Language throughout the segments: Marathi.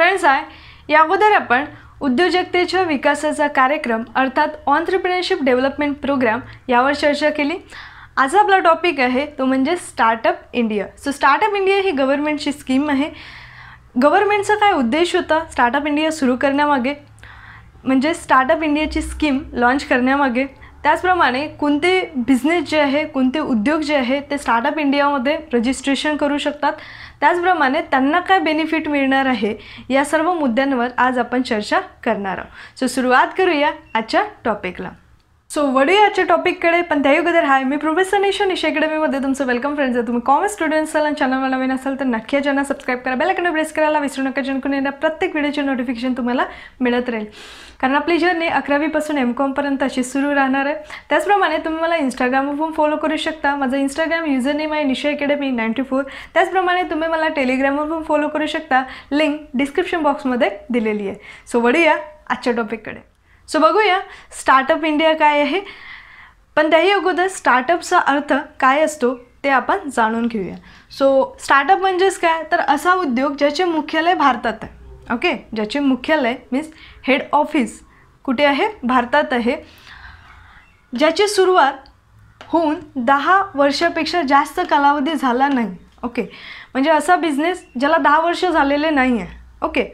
फ्रेंड्स आय या अगोदर आपण उद्योजकतेच्या विकासाचा कार्यक्रम अर्थात ऑन्टरप्रिनरशिप डेव्हलपमेंट प्रोग्राम यावर चर्चा केली आज आपला टॉपिक आहे तो म्हणजे startup India so startup India ही गव्हर्नमेंटची स्कीम आहे गव्हर्नमेंटचा काय उद्देश होता स्टार्टअप इंडिया सुरू करण्यामागे म्हणजे स्टार्टअप इंडियाची स्कीम लॉन्च करण्यामागे त्याचप्रमाणे कोणते बिझनेस जे आहे कोणते उद्योग जे आहे ते स्टार्टअप इंडियामध्ये रजिस्ट्रेशन करू शकतात त्याचप्रमाणे त्यांना काय बेनिफिट मिळणार आहे या सर्व मुद्द्यांवर आज आपण चर्चा करणार आहोत सो सुरुवात करूया आजच्या टॉपिकला सो वडूया आजच्या टॉपिककडे पण त्यायोगोदर हाय मी प्रोफेसर निशो निशा अकॅडमीमध्ये तुमचं वेलकम फ्रेंड्स जर तुम्ही कॉमर्स स्टुडंट असाल आणि चॅनलवर नवीन असाल तर नक्की चॅनल सबस्क्राईब करा बेलाकडे प्रेस करायला विसरू नका जेणेकरून येणार प्रत्येक व्हिडिओची नोटिफिकेशन तुम्हाला मिळत राहील कारण आपली जर्नी अकरावीपासून एम कॉमपर्यंत अशी सुरू राहणार आहे त्याचप्रमाणे तुम्ही मला इंस्टाग्रामवर पण फॉलो करू शकता माझं इंस्टाग्राम युजर नेम आहे निशा अकॅडमी नाईन्टी फोर त्याचप्रमाणे तुम्ही मला टेलिग्रामवर पण फॉलो करू शकता लिंक डिस्क्रिप्शन बॉक्समध्ये दिलेली आहे सो वडूया आजच्या टॉपिककडे सो बघूया स्टार्टअप इंडिया काय आहे पण त्याही अगोदर स्टार्टअपचा अर्थ काय असतो ते आपण जाणून घेऊया सो स्टार्टअप म्हणजेच काय तर असा उद्योग ज्याचे मुख्यालय भारतात आहे ओके ज्याचे मुख्यालय मीन्स हेड ऑफिस कुठे आहे भारतात आहे ज्याची सुरुवात होऊन दहा वर्षापेक्षा जास्त कालावधी झाला नाही ओके म्हणजे असा बिझनेस ज्याला दहा वर्ष झालेले नाही आहे ओके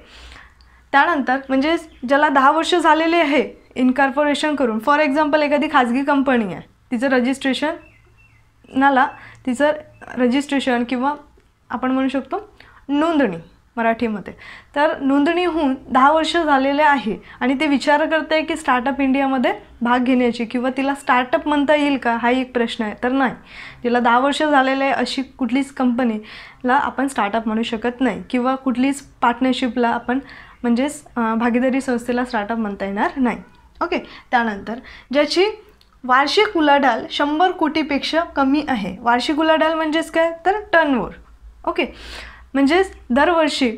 त्यानंतर म्हणजे ज्याला दहा वर्ष झालेले आहे इनकॉर्पोरेशन करून फॉर एक्झाम्पल एखादी खाजगी कंपनी आहे तिचं रजिस्ट्रेशन नाला तिचं रजिस्ट्रेशन किंवा आपण म्हणू शकतो नोंदणी मराठीमध्ये तर नोंदणी होऊन दहा वर्ष झालेले आहे आणि ते विचार करत आहे की स्टार्टअप इंडियामध्ये भाग घेण्याची किंवा तिला स्टार्टअप म्हणता येईल का हा एक प्रश्न आहे तर नाही तिला दहा वर्ष झालेले आहे अशी कुठलीच कंपनीला आपण स्टार्टअप म्हणू शकत नाही किंवा कुठलीच पार्टनरशिपला आपण म्हणजेच भागीदारी संस्थेला स्टार्टअप म्हणता येणार नाही ओके त्यानंतर ज्याची वार्षिक उलाढाल शंभर कोटीपेक्षा कमी आहे वार्षिक उलाढाल म्हणजेच काय तर टनवर ओके म्हणजेच दरवर्षी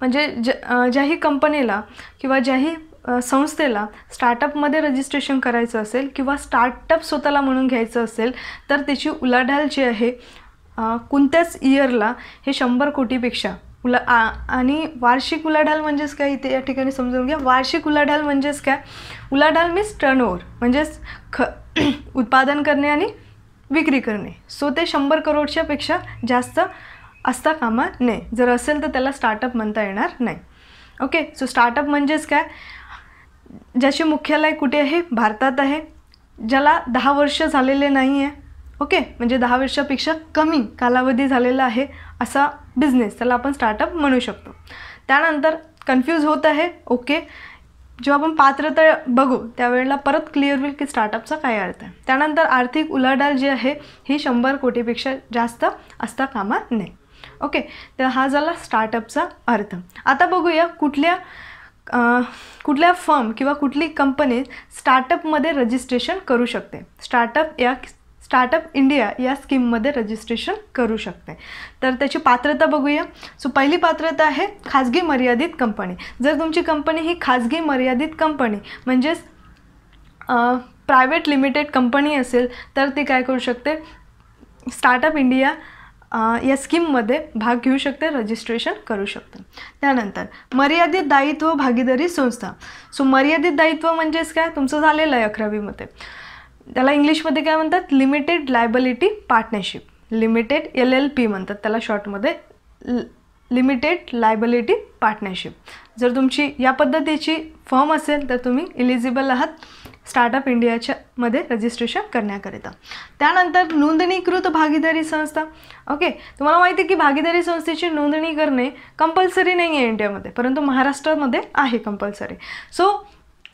म्हणजे ज ज्याही कंपनीला किंवा ज्याही संस्थेला स्टार्टअपमध्ये रजिस्ट्रेशन करायचं असेल किंवा स्टार्टअप स्वतःला म्हणून घ्यायचं असेल तर त्याची उलाढाल जी आहे कोणत्याच इयरला हे शंभर कोटीपेक्षा उला आणि वार्षिक उलाढाल म्हणजेच काय इथे या ठिकाणी समजून घ्या वार्षिक उलाढाल म्हणजेच काय उलाढाल मीन्स टर्नओव्हर म्हणजेच ख उत्पादन करणे आणि विक्री करणे सो ते शंभर करोडच्यापेक्षा जास्त असता कामा नये जर असेल तर त्याला स्टार्टअप म्हणता येणार नाही ओके सो स्टार्टअप म्हणजेच काय ज्याचे मुख्यालय कुठे आहे भारतात आहे ज्याला दहा वर्ष झालेले नाही आहे ओके म्हणजे दहा वर्षापेक्षा कमी कालावधी झालेला आहे असा बिझनेस त्याला आपण स्टार्टअप म्हणू शकतो त्यानंतर कन्फ्यूज होत आहे ओके जेव्हा आपण पात्रता बघू त्यावेळेला परत क्लिअर होईल की स्टार्टअपचा काय अर्थ आहे त्यानंतर आर्थिक उलाढाल जी आहे ही शंभर कोटीपेक्षा जास्त असता कामा नये ओके तर हा झाला स्टार्टअपचा अर्थ आता बघूया कुठल्या कुठल्या फर्म किंवा कुठली कंपनी स्टार्टअपमध्ये रजिस्ट्रेशन करू शकते स्टार्टअप या स्टार्टअप इंडिया या स्कीममध्ये रजिस्ट्रेशन करू शकते तर त्याची पात्रता बघूया सो पहिली पात्रता आहे खाजगी मर्यादित कंपनी जर तुमची कंपनी ही खाजगी मर्यादित कंपनी म्हणजेच प्रायव्हेट लिमिटेड कंपनी असेल तर ती काय करू शकते स्टार्टअप इंडिया या स्कीममध्ये भाग घेऊ शकते रजिस्ट्रेशन करू शकते त्यानंतर मर्यादित दायित्व भागीदारी संस्था सो मर्यादित दायित्व म्हणजेच काय तुमचं झालेलं आहे अकरावीमध्ये त्याला इंग्लिशमध्ये काय म्हणतात limited liability partnership limited L L P म्हणतात त्याला शॉर्टमध्ये लिमिटेड लायबिलिटी पार्टनरशिप जर तुमची या पद्धतीची फॉर्म असेल तर तुम्ही इलिजिबल आहात स्टार्टअप इंडियाच्या मध्ये रजिस्ट्रेशन करण्याकरिता त्यानंतर नोंदणीकृत भागीदारी संस्था ओके तुम्हाला माहिती आहे की भागीदारी संस्थेची नोंदणी करणे कंपल्सरी नाही आहे इंडियामध्ये परंतु महाराष्ट्रामध्ये आहे कंपल्सरी सो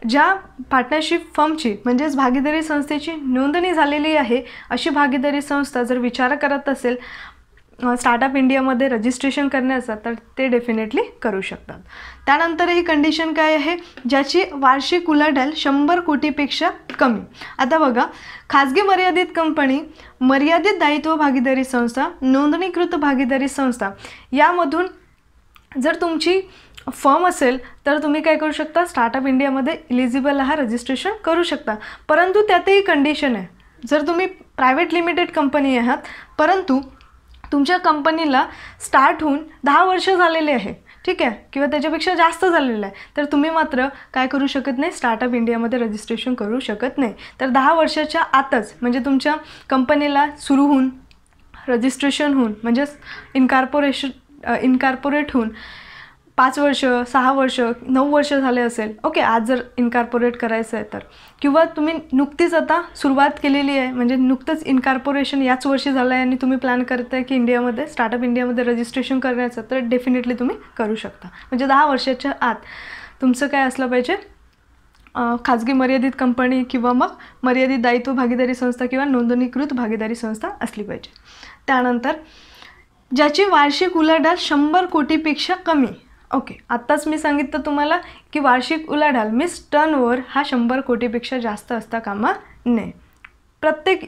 ज्या पार्टनरशिप फर्मची म्हणजेच भागीदारी संस्थेची नोंदणी झालेली आहे अशी भागीदारी संस्था जर विचार करत असेल स्टार्टअप इंडियामध्ये रजिस्ट्रेशन करण्याचा तर ते डेफिनेटली करू शकतात त्यानंतर ही कंडिशन काय आहे ज्याची वार्षिक उलाढाल शंभर कोटीपेक्षा कमी आता बघा खाजगी मर्यादित कंपनी मर्यादित दायित्व भागीदारी संस्था नोंदणीकृत भागीदारी संस्था यामधून जर तुमची फॉर्म असेल तर तुम्ही काय करू शकता स्टार्टअप इंडियामध्ये इलिजिबल हा रजिस्ट्रेशन करू शकता परंतु त्यातही कंडिशन आहे जर तुम्ही प्रायव्हेट लिमिटेड कंपनी आहात परंतु तुमच्या कंपनीला स्टार्ट होऊन दहा वर्ष झालेले आहे ठीक आहे किंवा त्याच्यापेक्षा जास्त झालेलं आहे तर तुम्ही मात्र काय करू शकत नाही स्टार्टअप इंडियामध्ये रजिस्ट्रेशन करू शकत नाही तर दहा वर्षाच्या आतच म्हणजे तुमच्या कंपनीला सुरू होऊन रजिस्ट्रेशन होऊन म्हणजेच इनकार्पोरेशन इनकार्पोरेट होऊन पाच वर्ष सहा वर्ष नऊ वर्ष झाले असेल ओके आज जर इन्कॉर्पोरेट करायचं आहे तर किंवा तुम्ही नुकतीच आता सुरुवात केलेली आहे म्हणजे नुकतंच इन्कॉर्पोरेशन याच वर्षी झालं आहे आणि तुम्ही प्लॅन करताय की इंडियामध्ये स्टार्टअप इंडियामध्ये रजिस्ट्रेशन करण्याचं तर डेफिनेटली तुम्ही करू शकता म्हणजे दहा वर्षाच्या आत तुमचं काय असलं पाहिजे खाजगी मर्यादित कंपनी किंवा मग मर्यादित दायित्व भागीदारी संस्था किंवा नोंदणीकृत भागीदारी संस्था असली पाहिजे त्यानंतर ज्याची वार्षिक उलाढाल शंभर कोटीपेक्षा कमी ओके आत्ताच मी सांगितलं तुम्हाला की वार्षिक उलाढाल मीन्स टर्नओव्हर हा शंभर कोटीपेक्षा जास्त असता कामा नये प्रत्येक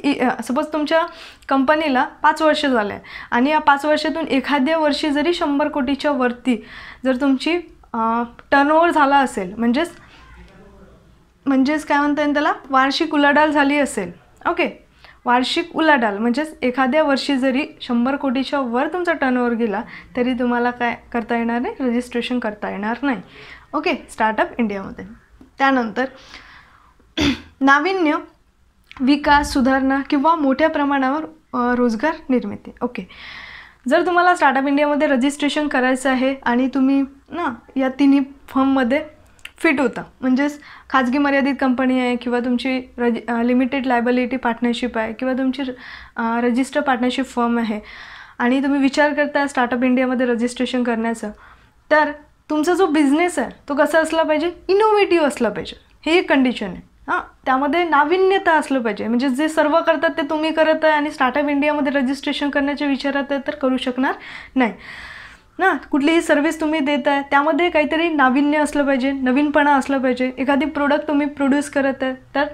सपोज तुमच्या कंपनीला पाच वर्ष झालं आहे आणि या पाच वर्षातून एखाद्या वर्षी जरी शंभर कोटीच्या वरती जर तुमची टर्नओव्हर झाला असेल म्हणजेच म्हणजेच काय म्हणता येईल त्याला वार्षिक उलाढाल झाली असेल ओके वार्षिक उलाढाल म्हणजेच एखाद्या वर्षी जरी शंभर कोटीच्या वर तुमचा टर्नओव्हर गेला तरी तुम्हाला काय करता येणार नाही रजिस्ट्रेशन करता येणार नाही ओके स्टार्टअप इंडियामध्ये त्यानंतर नाविन्य विकास सुधारणा किंवा मोठ्या प्रमाणावर रोजगार निर्मिती ओके जर तुम्हाला स्टार्टअप इंडियामध्ये रजिस्ट्रेशन करायचं आहे आणि तुम्ही ना या तिन्ही फॉर्ममध्ये फिट होतं म्हणजेच खाजगी मर्यादित कंपनी आहे किंवा तुमची रज लिमिटेड लायबिलिटी पार्टनरशिप आहे किंवा तुमची रजिस्टर पार्टनरशिप फर्म आहे आणि तुम्ही विचार करता स्टार्टअप इंडियामध्ये रजिस्ट्रेशन करण्याचं तर तुमचा जो बिझनेस आहे तो कसा असला पाहिजे इनोव्हेटिव्ह असला पाहिजे हे एक कंडिशन आहे हां त्यामध्ये नाविन्यता असलं पाहिजे म्हणजे जे सर्व करतात ते तुम्ही करत आहे आणि स्टार्टअप इंडियामध्ये रजिस्ट्रेशन करण्याच्या विचारात आहे तर करू शकणार नाही ना कुठलीही सर्व्हिस तुम्ही देत आहे त्यामध्ये काहीतरी नाविन्य असलं पाहिजे नवीनपणा असलं पाहिजे एखादी प्रोडक्ट तुम्ही प्रोड्यूस करत आहे तर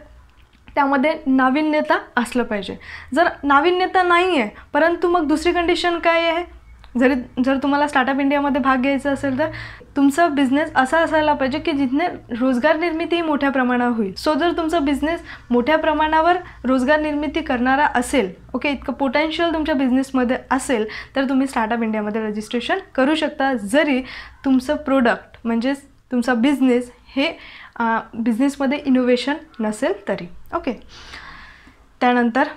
त्यामध्ये नाविन्यता असलं पाहिजे जर नाविन्यता नाही आहे परंतु मग दुसरी कंडिशन काय आहे जरी जर तुम्हाला स्टार्टअप इंडियामध्ये भाग घ्यायचा असेल तर तुमचा बिझनेस असा असायला पाहिजे की जिथने रोजगार निर्मितीही मोठ्या प्रमाणावर होईल सो जर तुमचा बिझनेस मोठ्या प्रमाणावर रोजगार निर्मिती करणारा असेल ओके इतकं पोटेन्शियल तुमच्या बिझनेसमध्ये असेल तर तुम्ही स्टार्टअप इंडियामध्ये रजिस्ट्रेशन करू शकता जरी तुमचं प्रोडक्ट म्हणजेच तुमचा बिझनेस हे बिझनेसमध्ये इनोव्हेशन नसेल तरी ओके त्यानंतर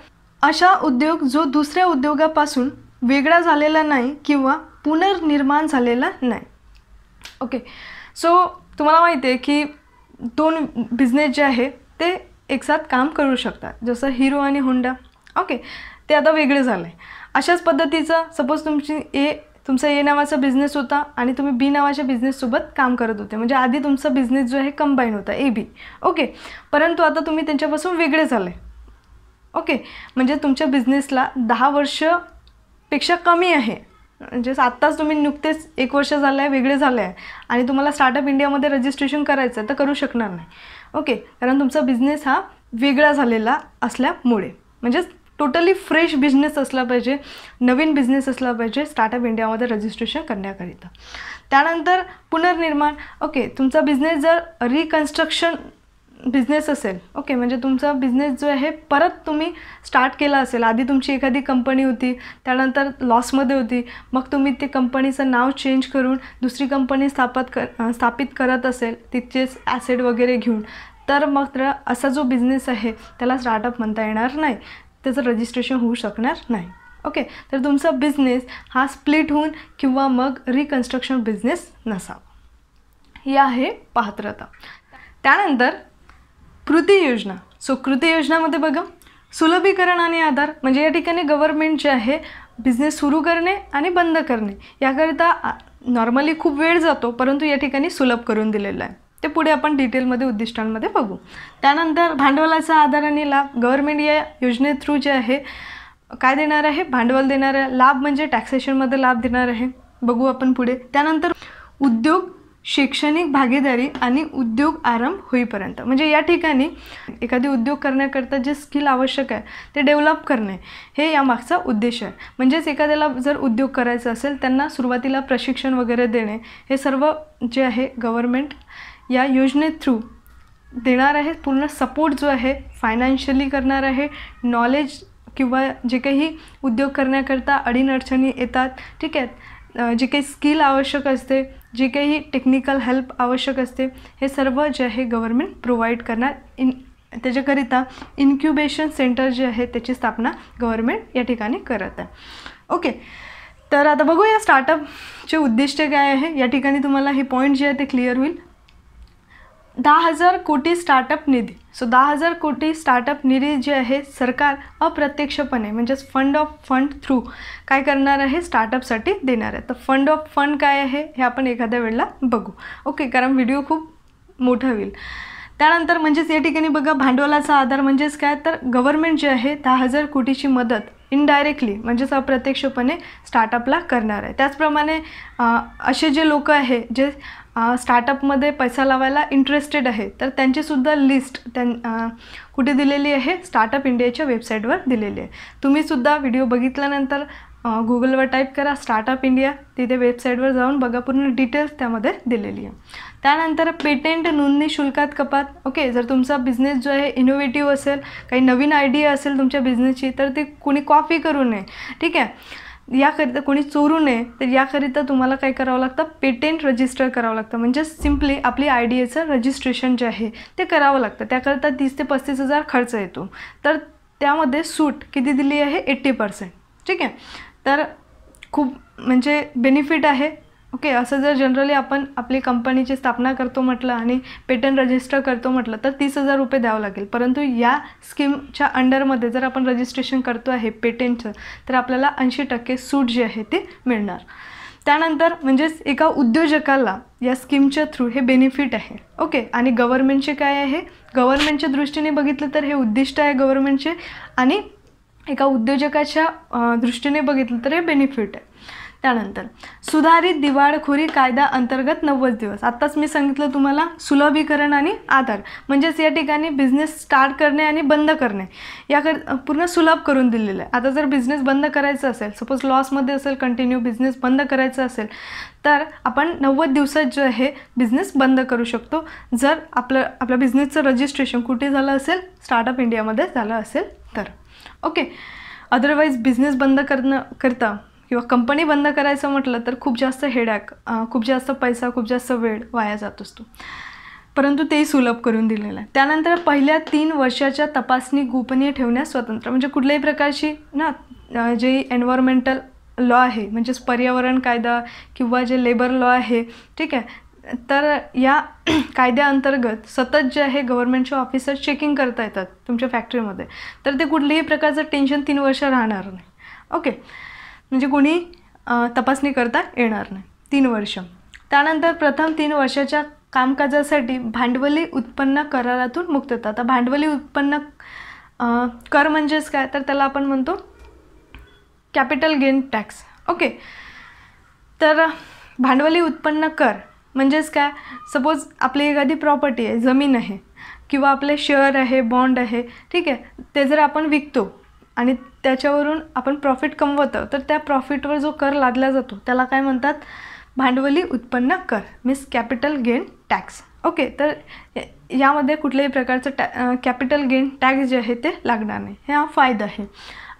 अशा उद्योग जो दुसऱ्या उद्योगापासून वेगळा झालेला नाही किंवा पुनर्निर्माण झालेला नाही ओके सो तुम्हाला माहिती आहे की दोन बिझनेस जे आहे ते एकसाथ काम करू शकतात जसं हिरो आणि होंडा ओके ते आता वेगळे झालं आहे अशाच पद्धतीचं सपोज तुमची ए तुमचा ए नावाचा बिझनेस होता आणि तुम्ही बी नावाच्या बिझनेससोबत काम करत होते म्हणजे आधी तुमचा बिझनेस जो आहे कंबाईन होता ए बी ओके परंतु आता तुम्ही त्यांच्यापासून वेगळे झाले ओके म्हणजे तुमच्या बिझनेसला दहा वर्ष पेक्षा कमी आहे म्हणजेच आत्ताच तुम्ही नुकतेच एक वर्ष झालं आहे वेगळे झालं आहे आणि तुम्हाला स्टार्टअप इंडियामध्ये रजिस्ट्रेशन करायचं आहे तर करू शकणार नाही ओके कारण तुमचा बिझनेस हा वेगळा झालेला असल्यामुळे म्हणजेच टोटली फ्रेश बिझनेस असला पाहिजे नवीन बिझनेस असला पाहिजे स्टार्टअप इंडियामध्ये रजिस्ट्रेशन करण्याकरिता त्यानंतर पुनर्निर्माण ओके तुमचा बिझनेस जर रिकन्स्ट्रक्शन बिझनेस असेल ओके म्हणजे तुमचा बिझनेस जो आहे परत तुम्ही स्टार्ट केला असेल आधी तुमची एखादी कंपनी होती त्यानंतर लॉसमध्ये होती मग तुम्ही ते कंपनीचं नाव चेंज करून दुसरी कंपनी स्थापत कर स्थापित करत असेल तिथेच ॲसेड वगैरे घेऊन तर मग असा जो बिझनेस आहे त्याला स्टार्टअप म्हणता येणार नाही त्याचं रजिस्ट्रेशन होऊ शकणार नाही ओके तर तुमचा बिझनेस हा स्प्लिट होऊन किंवा मग रिकन्स्ट्रक्शन बिझनेस नसावा ही आहे पात्रता त्यानंतर कृती योजना सो कृती योजनामध्ये बघा सुलभीकरण आणि आधार म्हणजे या ठिकाणी गव्हर्मेंट जे आहे बिझनेस सुरू करणे आणि बंद करणे याकरिता नॉर्मली खूप वेळ जातो परंतु या ठिकाणी सुलभ करून दिलेलं आहे ते पुढे आपण डिटेलमध्ये उद्दिष्टांमध्ये बघू त्यानंतर भांडवलाचा आधार आणि लाभ गव्हर्मेंट या योजने थ्रू जे आहे काय देणार आहे भांडवल देणार आहे लाभ म्हणजे टॅक्सेशनमध्ये लाभ देणार आहे बघू आपण पुढे त्यानंतर उद्योग शैक्षणिक भागीदारी आणि उद्योग आरंभ होईपर्यंत म्हणजे या ठिकाणी एखादी उद्योग करण्याकरता जे स्किल आवश्यक आहे ते डेव्हलप करणे हे या मागचा उद्देश आहे म्हणजेच एखाद्याला जर उद्योग करायचा असेल त्यांना सुरुवातीला प्रशिक्षण वगैरे देणे हे सर्व जे आहे गव्हर्मेंट या योजने थ्रू देणार आहे पूर्ण सपोर्ट जो आहे फायनान्शियली करणार आहे नॉलेज किंवा जे काही उद्योग करण्याकरता अडीनडचणी येतात ठीक आहे जी काही स्किल आवश्यक असते जी काही टेक्निकल हेल्प आवश्यक असते हे सर्व जे आहे गव्हर्मेंट प्रोव्हाइड करणार इन त्याच्याकरिता इन्क्युबेशन सेंटर जे आहे त्याची स्थापना गव्हर्मेंट या ठिकाणी करत आहे ओके तर आता बघूया स्टार्टअपचे उद्दिष्ट काय आहे या ठिकाणी तुम्हाला हे पॉईंट जे आहे ते क्लिअर होईल दहा हजार कोटी स्टार्टअप निधी सो दहा हजार कोटी स्टार्टअप निधी जे आहे सरकार अप्रत्यक्षपणे म्हणजेच फंड ऑफ फंड थ्रू काय करणार आहे स्टार्टअपसाठी देणार आहे तर फंड ऑफ फंड काय आहे हे आपण एखाद्या वेळेला बघू ओके कारण व्हिडिओ खूप मोठा होईल त्यानंतर म्हणजेच या ठिकाणी बघा भांडवलाचा आधार म्हणजेच काय तर गव्हर्नमेंट जे आहे दहा हजार कोटीची मदत इनडायरेक्टली म्हणजेच अप्रत्यक्षपणे स्टार्टअपला करणार आहे त्याचप्रमाणे असे जे लोक आहे जे स्टार्टअपमध्ये पैसा लावायला इंटरेस्टेड आहे तर त्यांचीसुद्धा लिस्ट त्यां कुठे दिलेली आहे स्टार्टअप इंडियाच्या वेबसाईटवर दिलेली आहे तुम्हीसुद्धा व्हिडिओ बघितल्यानंतर गुगलवर टाईप करा स्टार्टअप इंडिया तिथे वेबसाईटवर जाऊन बघा पूर्ण डिटेल्स त्यामध्ये दिलेली आहे त्यानंतर पेटेंट नोंदणी शुल्कात कपात ओके जर तुमचा बिझनेस जो आहे इनोव्हेटिव्ह असेल काही नवीन आयडिया असेल तुमच्या बिझनेसची तर ती कुणी कॉपी करू नये ठीक आहे याकरिता कोणी चोरू नये तर याकरिता तुम्हाला काय करावं लागतं पेटेंट रजिस्टर करावं लागतं म्हणजे सिम्पली आपली आय डी एचं रजिस्ट्रेशन जे आहे ते करावं लागतं त्याकरिता तीस ते पस्तीस हजार खर्च येतो तर त्यामध्ये सूट किती दिली आहे एट्टी पर्सेंट ठीक आहे तर खूप म्हणजे बेनिफिट आहे ओके असं जर जनरली आपण आपली कंपनीची स्थापना करतो म्हटलं आणि पेटंट रजिस्टर करतो म्हटलं तर तीस हजार रुपये द्यावं लागेल परंतु या स्कीमच्या अंडरमध्ये जर आपण रजिस्ट्रेशन करतो आहे पेटंटचं तर आपल्याला ऐंशी टक्के सूट जे आहे ते मिळणार त्यानंतर म्हणजेच एका उद्योजकाला या स्कीमच्या थ्रू हे बेनिफिट आहे ओके आणि गव्हर्नमेंटचे काय आहे गव्हर्नमेंटच्या दृष्टीने बघितलं तर हे उद्दिष्ट आहे गव्हर्नमेंटचे आणि एका उद्योजकाच्या दृष्टीने बघितलं तर हे बेनिफिट आहे त्यानंतर सुधारित दिवाळखोरी कायदा अंतर्गत नव्वद दिवस आत्ताच मी सांगितलं तुम्हाला सुलभीकरण आणि आधार म्हणजेच या ठिकाणी बिझनेस स्टार्ट करणे आणि बंद करणे याकर पूर्ण सुलभ करून दिलेलं आहे आता जर बिझनेस बंद करायचा असेल सपोज लॉसमध्ये असेल कंटिन्यू बिझनेस बंद करायचा असेल तर आपण नव्वद दिवसात जे आहे बिझनेस बंद करू शकतो जर आपलं आपल्या बिझनेसचं रजिस्ट्रेशन कुठे झालं असेल स्टार्टअप इंडियामध्ये झालं असेल तर ओके अदरवाईज बिझनेस बंद करणं करता किंवा कंपनी बंद करायचं म्हटलं तर खूप जास्त हेडॅक खूप जास्त पैसा खूप जास्त वेळ वाया जात असतो परंतु तेही सुलभ करून दिलेलं आहे त्यानंतर पहिल्या तीन वर्षाच्या तपासणी गोपनीय ठेवण्यास स्वतंत्र म्हणजे कुठल्याही प्रकारची ना जे एन्व्हायरमेंटल लॉ आहे म्हणजेच पर्यावरण कायदा किंवा जे लेबर लॉ आहे ठीक आहे तर या कायद्याअंतर्गत सतत जे आहे गव्हर्नमेंटचे ऑफिसर चेकिंग करता येतात तुमच्या फॅक्टरीमध्ये तर ते कुठल्याही प्रकारचं टेन्शन तीन वर्ष राहणार नाही ओके म्हणजे कोणी तपासणी करता येणार नाही तीन वर्ष त्यानंतर प्रथम तीन वर्षाच्या कामकाजासाठी भांडवली उत्पन्न करारातून मुक्तता आता भांडवली उत्पन्न कर म्हणजेच काय तर त्याला आपण म्हणतो कॅपिटल गेन टॅक्स ओके तर भांडवली उत्पन्न कर म्हणजेच काय सपोज आपली एखादी प्रॉपर्टी आहे जमीन आहे किंवा आपले शेअर आहे बॉन्ड आहे ठीक आहे ते जर आपण विकतो आणि त्याच्यावरून आपण प्रॉफिट कमवतं तर त्या प्रॉफिटवर जो कर लादला जातो त्याला काय म्हणतात भांडवली उत्पन्न कर means capital gain tax okay तर यामध्ये कुठल्याही प्रकारचं टॅ कॅपिटल गेन टॅक्स जे आहे ते लागणार नाही हे हा फायदा आहे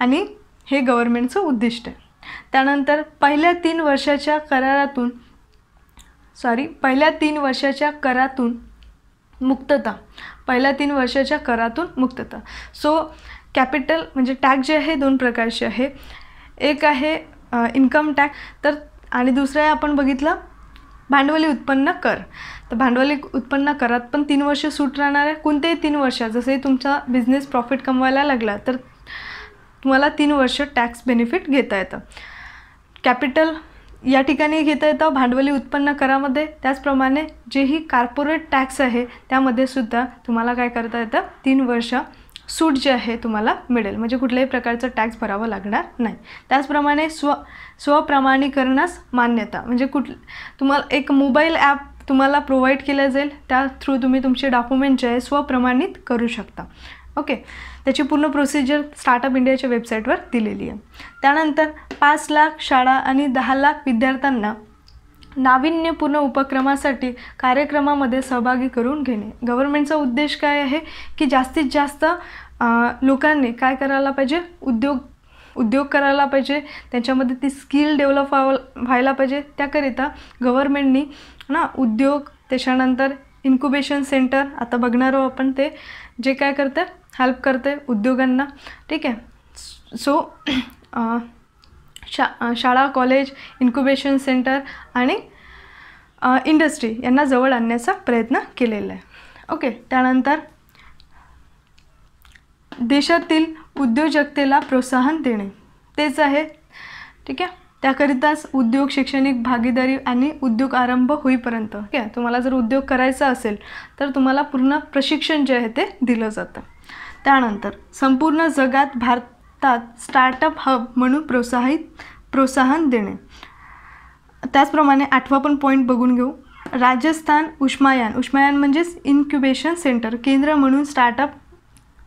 आणि हे गव्हर्नमेंटचं उद्दिष्ट आहे त्यानंतर पहिल्या तीन वर्षाच्या करारातून सॉरी पहिल्या तीन वर्षाच्या करातून मुक्तता पहिल्या तीन वर्षाच्या करातून मुक्तता सो so, कॅपिटल म्हणजे टॅक्स जे आहे दोन प्रकारचे आहे एक आहे इन्कम टॅक्स तर आणि दुसरं आहे आपण बघितलं भांडवली उत्पन्न कर तर भांडवली उत्पन्न करात पण तीन वर्ष सूट राहणार आहे कोणत्याही तीन वर्ष जसे तुमचा बिझनेस प्रॉफिट कमवायला लागला तर तुम्हाला तीन वर्ष टॅक्स बेनिफिट घेता येतं कॅपिटल या ठिकाणी घेता येतं भांडवली उत्पन्न करामध्ये त्याचप्रमाणे जेही कार्पोरेट टॅक्स आहे त्यामध्ये सुद्धा तुम्हाला काय करता येतं तीन वर्ष सूट जे आहे तुम्हाला मिळेल म्हणजे कुठल्याही प्रकारचं टॅक्स भरावं लागणार नाही त्याचप्रमाणे स्व स्वप्रमाणीकरणास मान्यता म्हणजे कुठ तुम्हाला एक मोबाईल ॲप तुम्हाला प्रोव्हाइड केलं जाईल त्या थ्रू तुम्ही तुमचे डॉक्युमेंट जे आहे स्वप्रमाणित करू शकता ओके त्याची पूर्ण प्रोसिजर स्टार्टअप इंडियाच्या वेबसाईटवर दिलेली आहे त्यानंतर पाच लाख शाळा आणि दहा लाख विद्यार्थ्यांना नाविन्यपूर्ण उपक्रमासाठी कार्यक्रमामध्ये सहभागी करून घेणे गव्हर्नमेंटचा उद्देश काय आहे की जास्तीत जास्त लोकांनी काय करायला पाहिजे उद्योग उद्योग करायला पाहिजे त्यांच्यामध्ये ती स्किल डेव्हलप व्हाव व्हायला पाहिजे त्याकरिता गव्हर्मेंटनी ना उद्योग त्याच्यानंतर इन्क्युबेशन सेंटर आता बघणार आहोत आपण ते जे काय करते हेल्प करते उद्योगांना ठीक आहे सो शा शाळा कॉलेज इन्क्युबेशन सेंटर आणि इंडस्ट्री यांना जवळ आणण्याचा प्रयत्न केलेला आहे ओके त्यानंतर देशातील उद्योजकतेला प्रोत्साहन देणे तेच आहे ठीक आहे त्याकरिताच उद्योग शैक्षणिक भागीदारी आणि उद्योग आरंभ होईपर्यंत ठीक आहे तुम्हाला जर उद्योग करायचा असेल तर तुम्हाला पूर्ण प्रशिक्षण जे आहे ते दिलं जातं त्यानंतर संपूर्ण जगात भारत भारतात स्टार्टअप हब म्हणून प्रोत्साहित प्रोत्साहन देणे त्याचप्रमाणे आठवा पण पॉईंट बघून घेऊ राजस्थान उष्मायान उष्मायान म्हणजेच इन्क्युबेशन सेंटर केंद्र म्हणून स्टार्टअप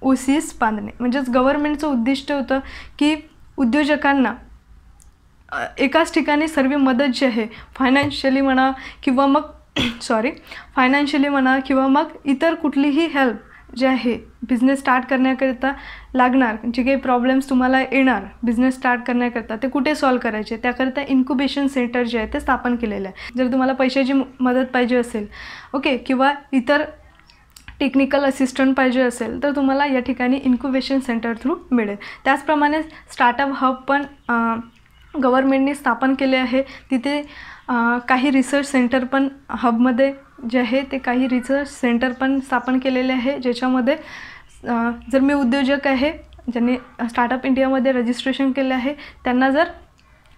ओ सी एस बांधणे म्हणजेच गव्हर्मेंटचं उद्दिष्ट होतं की उद्योजकांना एकाच ठिकाणी सर्व मदत जी आहे फायनान्शियली म्हणा किंवा मग सॉरी फायनान्शियली म्हणा किंवा मग इतर कुठलीही हेल्प जे आहे बिझनेस स्टार्ट करण्याकरिता लागणार जे काही प्रॉब्लेम्स तुम्हाला येणार बिझनेस स्टार्ट करण्याकरता ते कुठे सॉल्व करायचे त्याकरिता इन्क्युबेशन सेंटर जे आहे ते स्थापन केलेलं आहे जर तुम्हाला पैशाची मदत पाहिजे असेल ओके किंवा इतर टेक्निकल असिस्टंट पाहिजे असेल तर तुम्हाला या ठिकाणी इन्क्युबेशन सेंटर थ्रू मिळेल त्याचप्रमाणे स्टार्टअप हब पण गव्हर्मेंटने स्थापन केले आहे तिथे काही रिसर्च सेंटर पण हबमध्ये जे आहे ते काही रिसर्च सेंटर पण स्थापन केलेले आहे ज्याच्यामध्ये जर मी उद्योजक आहे ज्यांनी स्टार्टअप इंडियामध्ये रजिस्ट्रेशन केले आहे त्यांना जर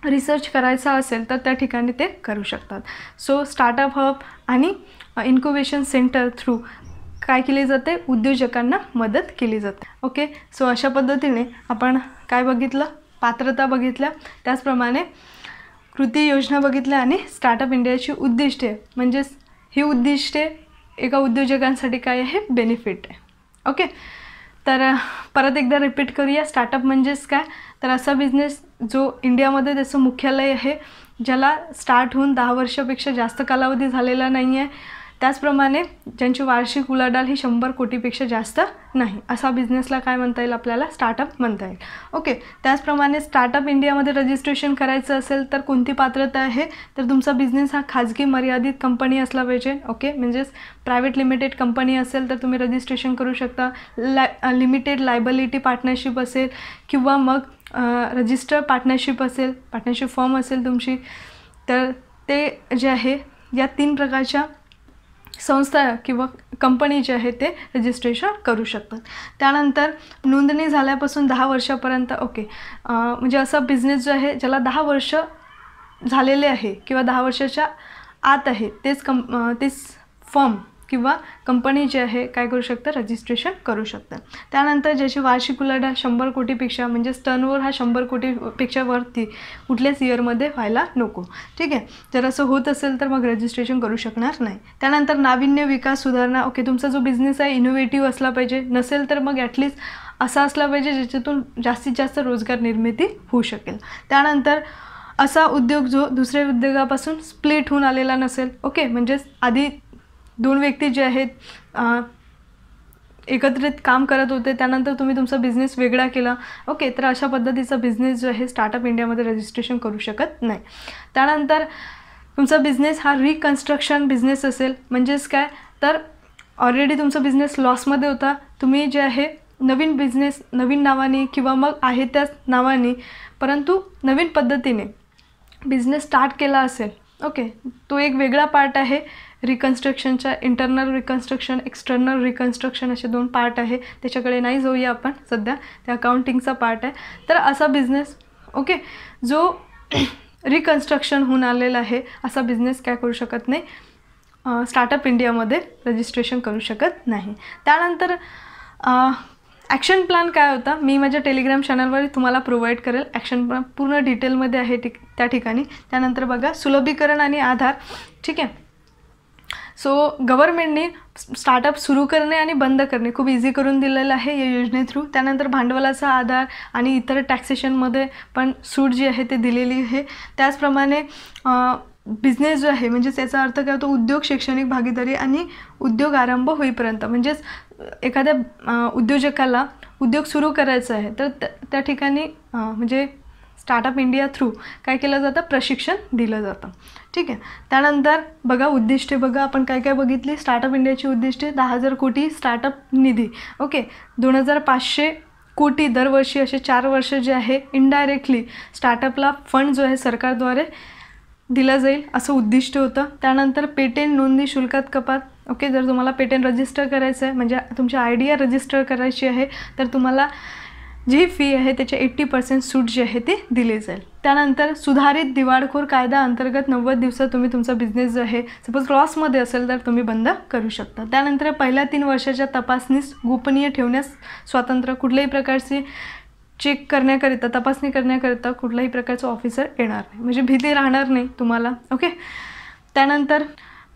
रिसर्च करायचा असेल तर त्या ठिकाणी ते करू शकतात सो स्टार्टअप हब आणि इन्क्युबेशन सेंटर थ्रू काय केले जाते उद्योजकांना मदत केली जाते ओके सो अशा पद्धतीने आपण काय बघितलं पात्रता बघितल्या त्याचप्रमाणे कृती योजना बघितल्या आणि स्टार्टअप इंडियाची उद्दिष्टे म्हणजेच ही उद्दिष्टे एका उद्योजकांसाठी काय आहे बेनिफिट आहे ओके तर परत एकदा रिपीट करूया स्टार्टअप म्हणजेच काय तर असा बिझनेस जो इंडियामध्ये त्याचं मुख्यालय आहे ज्याला स्टार्ट होऊन दहा वर्षापेक्षा जास्त कालावधी झालेला नाही आहे त्याचप्रमाणे ज्यांची वार्षिक उलाढाल ही शंभर कोटीपेक्षा जास्त नाही असा बिझनेसला काय म्हणता येईल आपल्याला स्टार्टअप म्हणता येईल ओके त्याचप्रमाणे स्टार्टअप इंडियामध्ये रजिस्ट्रेशन करायचं असेल तर कोणती पात्रता आहे तर तुमचा बिझनेस हा खाजगी मर्यादित कंपनी असला पाहिजे ओके म्हणजेच प्रायव्हेट लिमिटेड कंपनी असेल तर तुम्ही रजिस्ट्रेशन करू शकता लाय लिमिटेड लायबलिटी पार्टनरशिप असेल किंवा मग रजिस्टर पार्टनरशिप असेल पार्टनरशिप फॉर्म असेल तुमची तर ते जे आहे या तीन प्रकारच्या संस्था किंवा कंपनी जे आहे ते रजिस्ट्रेशन करू शकतात त्यानंतर नोंदणी झाल्यापासून दहा वर्षापर्यंत ओके म्हणजे असा बिझनेस जो आहे ज्याला दहा वर्ष झालेले आहे किंवा दहा वर्षाच्या आत आहे तेच कं तेच फर्म किंवा कंपनी जी आहे काय करू शकतं रजिस्ट्रेशन करू शकतं त्यानंतर ज्याची वार्षिक उलाढाल शंभर कोटीपेक्षा म्हणजेच टर्नओव्हर हा शंभर कोटीपेक्षा वरती कुठल्याच इयरमध्ये व्हायला नको ठीक आहे जर असं होत असेल तर मग रजिस्ट्रेशन करू शकणार नाही त्यानंतर नाविन्य विकास सुधारणा ओके तुमचा जो बिझनेस आहे इनोव्हेटिव्ह असला पाहिजे नसेल तर मग ॲटलीस्ट असा असला पाहिजे ज्याच्यातून जास्तीत जास्त रोजगार निर्मिती होऊ शकेल त्यानंतर असा उद्योग जो दुसऱ्या उद्योगापासून स्प्लिट होऊन आलेला नसेल ओके म्हणजेच आधी दोन व्यक्ती जे आहेत एकत्रित काम करत होते त्यानंतर तुम्ही तुमचा बिझनेस वेगळा केला ओके तर अशा पद्धतीचा बिझनेस जो आहे स्टार्टअप इंडियामध्ये रजिस्ट्रेशन करू शकत नाही त्यानंतर तुमचा बिझनेस हा रिकन्स्ट्रक्शन बिझनेस असेल म्हणजेच काय तर ऑलरेडी तुमचा बिझनेस लॉसमध्ये होता तुम्ही जे आहे नवीन बिझनेस नवीन नावाने किंवा मग आहे त्याच नावाने परंतु नवीन पद्धतीने बिझनेस स्टार्ट केला असेल ओके तो एक वेगळा पार्ट आहे रिकन्स्ट्रक्शनच्या इंटरनल रिकन्स्ट्रक्शन एक्सटर्नल रिकन्स्ट्रक्शन असे दोन पार्ट आहे त्याच्याकडे नाही जाऊया आपण सध्या त्या अकाउंटिंगचा पार्ट आहे तर असा बिझनेस ओके जो रिकन्स्ट्रक्शन होऊन आलेला आहे असा बिझनेस काय करू शकत नाही स्टार्टअप इंडियामध्ये रजिस्ट्रेशन करू शकत नाही त्यानंतर ॲक्शन प्लॅन काय होता मी माझ्या टेलिग्राम चॅनलवर तुम्हाला प्रोव्हाइड करेल ॲक्शन प्लॅन पूर्ण डिटेलमध्ये आहे ठिक त्या ठिकाणी त्यानंतर बघा सुलभीकरण आणि आधार ठीक आहे सो गव्हर्नमेंटने स्टार्टअप सुरू करणे आणि बंद करणे खूप इझी करून दिलेलं आहे या योजने थ्रू त्यानंतर भांडवलाचा आधार आणि इतर टॅक्सेशनमध्ये पण सूट जी आहे ते दिलेली आहे त्याचप्रमाणे बिझनेस जो आहे म्हणजेच याचा अर्थ काय होतो उद्योग शैक्षणिक भागीदारी आणि उद्योग आरंभ होईपर्यंत म्हणजेच एखाद्या उद्योजकाला उद्योग सुरू करायचा आहे तर त्या ठिकाणी म्हणजे स्टार्टअप इंडिया थ्रू काय केलं जातं प्रशिक्षण दिलं जातं ठीक आहे त्यानंतर बघा उद्दिष्टे बघा आपण काय काय बघितली स्टार्टअप इंडियाची उद्दिष्टे दहा हजार कोटी स्टार्टअप निधी ओके दोन हजार पाचशे कोटी दरवर्षी असे चार वर्ष जे आहे इनडायरेक्टली स्टार्टअपला फंड जो आहे सरकारद्वारे दिला जाईल असं उद्दिष्ट होतं त्यानंतर पेटेंट नोंदणी शुल्कात कपात ओके जर तुम्हाला पेटेंट रजिस्टर करायचं आहे म्हणजे तुमची आयडिया रजिस्टर करायची आहे तर तुम्हाला जी फी आहे त्याच्या एट्टी पर्सेंट सूट जे आहे ते दिली जाईल त्यानंतर सुधारित दिवाळखोर कायदा अंतर्गत नव्वद दिवसात तुम्ही तुमचा बिझनेस जो आहे सपोज लॉसमध्ये असेल तर तुम्ही बंद करू शकता त्यानंतर पहिल्या तीन वर्षाच्या तपासणीस गोपनीय ठेवण्यास स्वातंत्र्य कुठल्याही प्रकारचे चेक करण्याकरिता तपासणी करण्याकरिता कुठल्याही प्रकारचं ऑफिसर येणार नाही म्हणजे भीती राहणार नाही तुम्हाला ओके त्यानंतर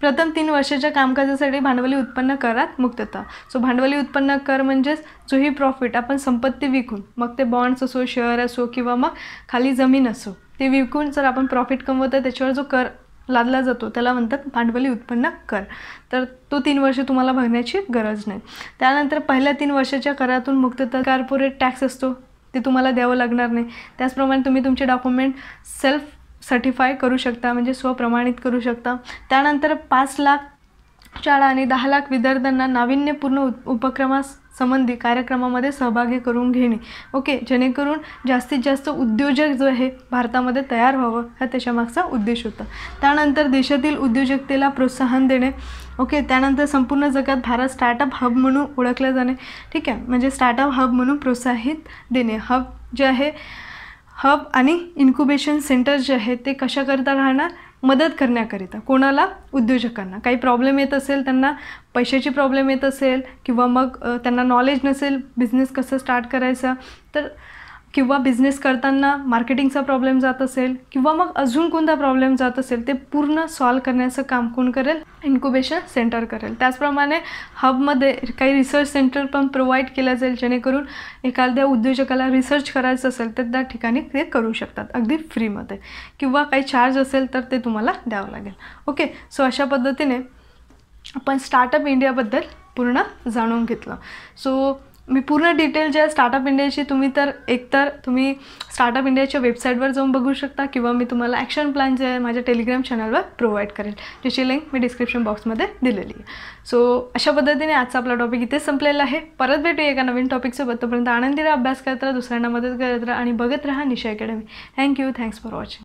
प्रथम तीन वर्षाच्या कामकाजासाठी भांडवली उत्पन्न करात मुक्तता सो भांडवली उत्पन्न कर म्हणजेच जोही प्रॉफिट आपण संपत्ती विकून मग ते बॉन्ड्स असो शेअर असो किंवा मग खाली जमीन असो ते विकून जर आपण प्रॉफिट कमवतो त्याच्यावर जो कर लादला जातो त्याला म्हणतात भांडवली उत्पन्न कर तर तो तीन वर्ष तुम्हाला भरण्याची गरज नाही त्यानंतर पहिल्या तीन वर्षाच्या करातून मुक्तता कॉर्पोरेट टॅक्स असतो ते तुम्हाला द्यावं लागणार नाही त्याचप्रमाणे तुम्ही तुमचे डॉक्युमेंट सेल्फ सर्टिफाय करू शकता म्हणजे स्वप्रमाणित करू शकता त्यानंतर पाच लाख शाळा आणि दहा लाख विद्यार्थ्यांना नाविन्यपूर्ण उपक्रमास संबंधी कार्यक्रमामध्ये सहभागी करून घेणे ओके जेणेकरून जास्तीत जास्त उद्योजक जो आहे भारतामध्ये तयार व्हावं हा त्याच्यामागचा उद्देश होता त्यानंतर देशातील उद्योजकतेला प्रोत्साहन देणे ओके त्यानंतर संपूर्ण जगात भारत स्टार्टअप हब म्हणून ओळखलं जाणे ठीक आहे म्हणजे स्टार्टअप हब म्हणून प्रोत्साहित देणे हब जे आहे हब आणि इन्क्युबेशन सेंटर जे आहेत ते कशाकरता राहणार मदत करण्याकरिता कोणाला उद्योजकांना काही प्रॉब्लेम येत असेल त्यांना पैशाची प्रॉब्लेम येत असेल किंवा मग त्यांना नॉलेज नसेल बिझनेस कसं स्टार्ट करायचा तर किंवा बिझनेस करताना मार्केटिंगचा प्रॉब्लेम जात असेल किंवा मग अजून कोणता प्रॉब्लेम जात असेल ते पूर्ण सॉल्व करण्याचं काम कोण करेल इन्क्युबेशन सेंटर करेल त्याचप्रमाणे हबमध्ये काही रिसर्च सेंटर पण प्रोव्हाइड केलं जाईल जेणेकरून एखाद्या उद्योजकाला रिसर्च करायचं असेल तर त्या ठिकाणी ते करू शकतात अगदी फ्रीमध्ये किंवा काही चार्ज असेल तर ते तुम्हाला द्यावं लागेल ओके सो अशा पद्धतीने आपण स्टार्टअप इंडियाबद्दल पूर्ण जाणून घेतलं सो मी पूर्ण डिटेल जे आहे स्टार्टअप इंडियाची तुम्ही तर एकतर तुम्ही स्टार्टअप इंडियाच्या वेबसाईटवर जाऊन बघू शकता किंवा मी तुम्हाला ॲक्शन प्लॅन जे आहे माझ्या टेलिग्राम चॅनलवर प्रोव्हाइड करेल ज्याची लिंक मी डिस्क्रिप्शन बॉक्समध्ये दिलेली आहे सो अशा पद्धतीने आजचा आपला टॉपिक इथेच संपलेला आहे परत भेटू एका नवीन टॉपिकसोबत तोपर्यंत आनंदीला अभ्यास करत राहा दुसऱ्यांना मदत करत राहा आणि बघत राहा Nisha academy thank you thanks for watching